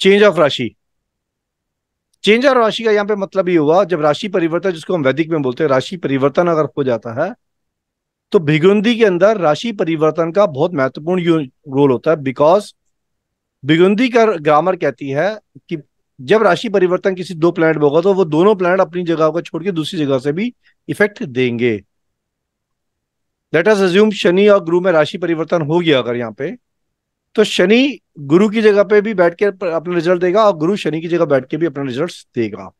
change of राशि change of राशि का यहाँ पे मतलब ये हुआ जब राशि परिवर्तन जिसको हम वैदिक में बोलते हैं राशि परिवर्तन अगर हो जाता है तो भिगुंदी के अंदर राशि परिवर्तन का बहुत महत्वपूर्ण रोल होता है बिकॉज भिगुंदी का ग्रामर कहती है कि जब राशि परिवर्तन किसी दो प्लैनेट में होगा तो वो दोनों प्लैनेट अपनी जगह को छोड़ के दूसरी जगह से भी इफेक्ट देंगे लेट अस अज्यूम शनि और गुरु में राशि परिवर्तन हो गया अगर यहाँ पे तो शनि गुरु की जगह पे भी बैठ के अपना रिजल्ट देगा और गुरु शनि की जगह बैठ के भी अपना रिजल्ट देगा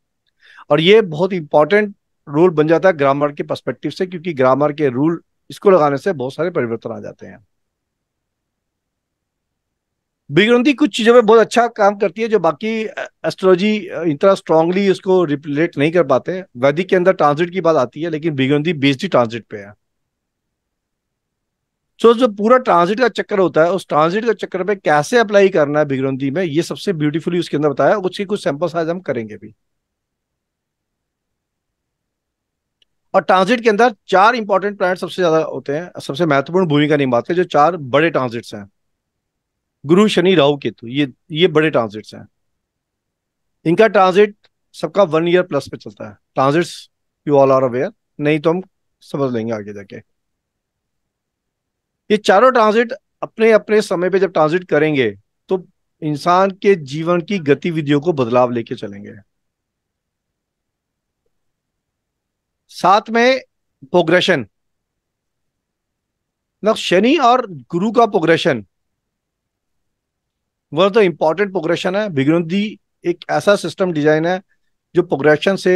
और ये बहुत इंपॉर्टेंट रूल बन जाता है ग्रामर के पर्सपेक्टिव से क्योंकि ग्रामर के रूल इसको लगाने से बहुत सारे परिवर्तन आ जाते हैं विग्रंथी कुछ चीजों में बहुत अच्छा काम करती है जो बाकी एस्ट्रोलॉजी इतना स्ट्रांगली उसको रिप्लेट नहीं कर पाते वैदिक के अंदर ट्रांसिट की बात आती है लेकिन विग्रंथी बेस्ड ही ट्रांसिट पे है सो so, जो पूरा ट्रांजिट का चक्कर होता है उस ट्रांजिट का चक्कर पे कैसे अप्लाई करना है भिगरंदी में ये सबसे ब्यूटीफुली उसके अंदर बताया उसके कुछ सैंपल्स आज हम करेंगे भी और ट्रांजिट के अंदर चार इंपॉर्टेंट प्लैनेट सबसे ज्यादा होते हैं सबसे महत्वपूर्ण भूमिका निभाते हैं जो चार बड़े ट्रांजिट्स हैं गुरु शनि राहु केतु ये ये बड़े ट्रांजिट्स हैं इनका ट्रांजिट सबका वन ईयर प्लस पे चलता है transits you all are aware नहीं तो हम समझ लेंगे आगे जाके ये चारों ट्रांजिट अपने अपने समय पे जब ट्रांजिट करेंगे तो इंसान के जीवन की गतिविधियों को बदलाव लेके चलेंगे साथ में प्रोग्रेशन मतलब शनि और गुरु का प्रोग्रेशन वह तो इंपॉर्टेंट प्रोग्रेशन है भिग्रंथी एक ऐसा सिस्टम डिजाइन है जो प्रोग्रेशन से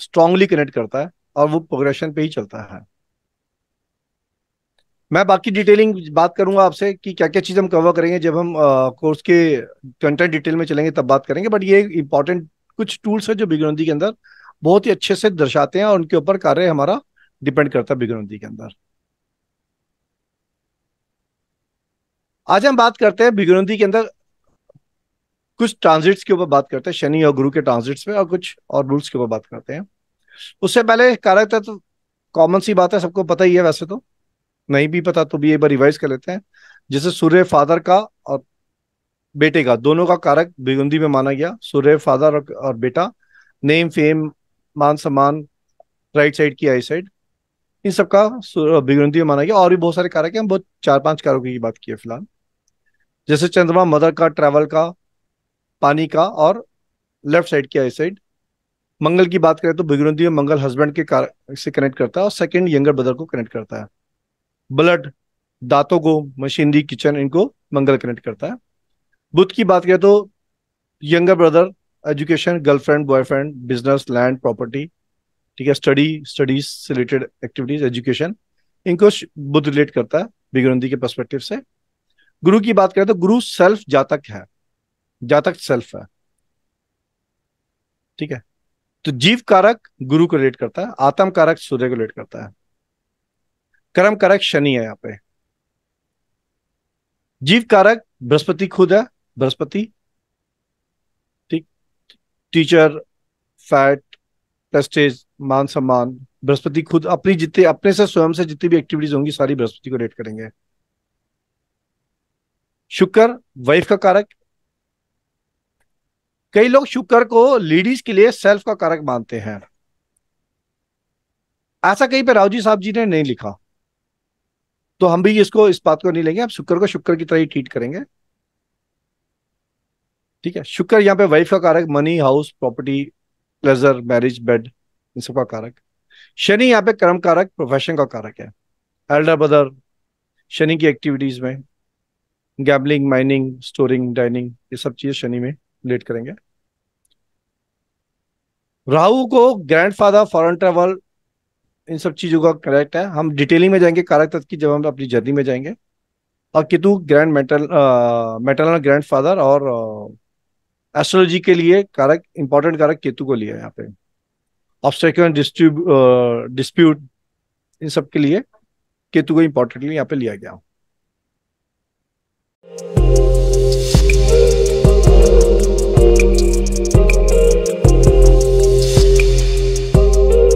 स्ट्रांगली कनेक्ट करता है और वो प्रोग्रेशन पे ही चलता है मैं बाकी डिटेलिंग बात करूंगा आपसे कि क्या क्या चीज़ हम कवर करेंगे जब हम कोर्स के कंटेंट डिटेल में चलेंगे तब बात करेंगे बट ये इंपॉर्टेंट कुछ टूल्स है जो बिगनौंदी के अंदर बहुत ही अच्छे से दर्शाते हैं और उनके ऊपर कार्य हमारा डिपेंड करता है बिगनौंदी के अंदर आज हम बात करते हैं बिगनौंदी के अंदर कुछ ट्रांजिट्स के ऊपर बात करते हैं शनि और गुरु के ट्रांजिट्स में और कुछ और रूल्स के ऊपर बात करते हैं उससे पहले कारक तत्व तो कॉमन सी बात है सबको पता ही है वैसे तो नहीं भी पता तो भी एक बार रिवाइज कर लेते हैं जैसे सूर्य फादर का और बेटे का दोनों का कारक बेगुंदी में माना गया सूर्य फादर और बेटा नेम फेम मान सम्मान राइट साइड की आई साइड इन सबका बेगुंदी में माना गया और भी बहुत सारे कारक हैं बहुत चार पांच कारकों की बात की है फिलहाल जैसे चंद्रमा मदर का ट्रैवल का पानी का और लेफ्ट साइड की आई साइड मंगल की बात करें तो बिगुनंदी में मंगल हस्बैंड के कार से कनेक्ट करता है और सेकेंड यंगर ब्रदर को कनेक्ट करता है ब्लड दांतों को मशीनरी किचन इनको मंगल कनेक्ट करता है बुद्ध की बात करें तो younger brother education girlfriend boyfriend business land property ठीक है स्टडी स्टडीज से रिलेटेड एक्टिविटीज एजुकेशन इनको बुद्ध रिलेट करता है बिगरंदी के पर्सपेक्टिव से गुरु की बात करें तो गुरु सेल्फ जातक है जातक सेल्फ है ठीक है तो जीव कारक गुरु को रिलेट करता है आत्म कारक सूर्य को रिलेट करता है कर्म कारक शनि है यहाँ पे जीव कारक बृहस्पति खुद है बृहस्पति ठीक टीचर फैट प्रेस्टेज मान सम्मान बृहस्पति खुद अपनी जितने अपने से स्वयं से जितनी भी एक्टिविटीज होंगी सारी बृहस्पति को रेट करेंगे शुक्र वाइफ का कारक कई लोग शुक्र को लेडीज के लिए सेल्फ का कारक मानते हैं ऐसा कहीं पर रावजी साहब जी ने नहीं लिखा तो हम भी इसको इस बात को नहीं लेंगे आप शुक्र को शुक्र की तरह ही ट्रीट करेंगे ठीक है शुक्र यहाँ पे वाइफ का कारक money house property pleasure marriage bed इन सबका कारक शनि यहाँ पे कर्म कारक प्रोफेशन का कारक है एल्डर ब्रदर शनि की एक्टिविटीज में गैबलिंग माइनिंग स्टोरिंग डाइनिंग ये सब चीजें शनि में लेट करेंगे राहु को ग्रैंडफादर फॉरन ट्रेवल इन सब चीज़ों का करेक्ट है हम डिटेलिंग में जाएंगे कारक तत्व की जब हम अपनी जर्नी में जाएंगे और Ketu grand metal metal grandfather और एस्ट्रोलॉजी के लिए कारक इंपॉर्टेंट कारक केतु को लिया है यहाँ पे ऑब्स्टेक्ल डिस्ट्रीब्यू डिस्प्यूट इन सब के लिए केतु को इंपॉर्टेंटली यहाँ पे लिया गया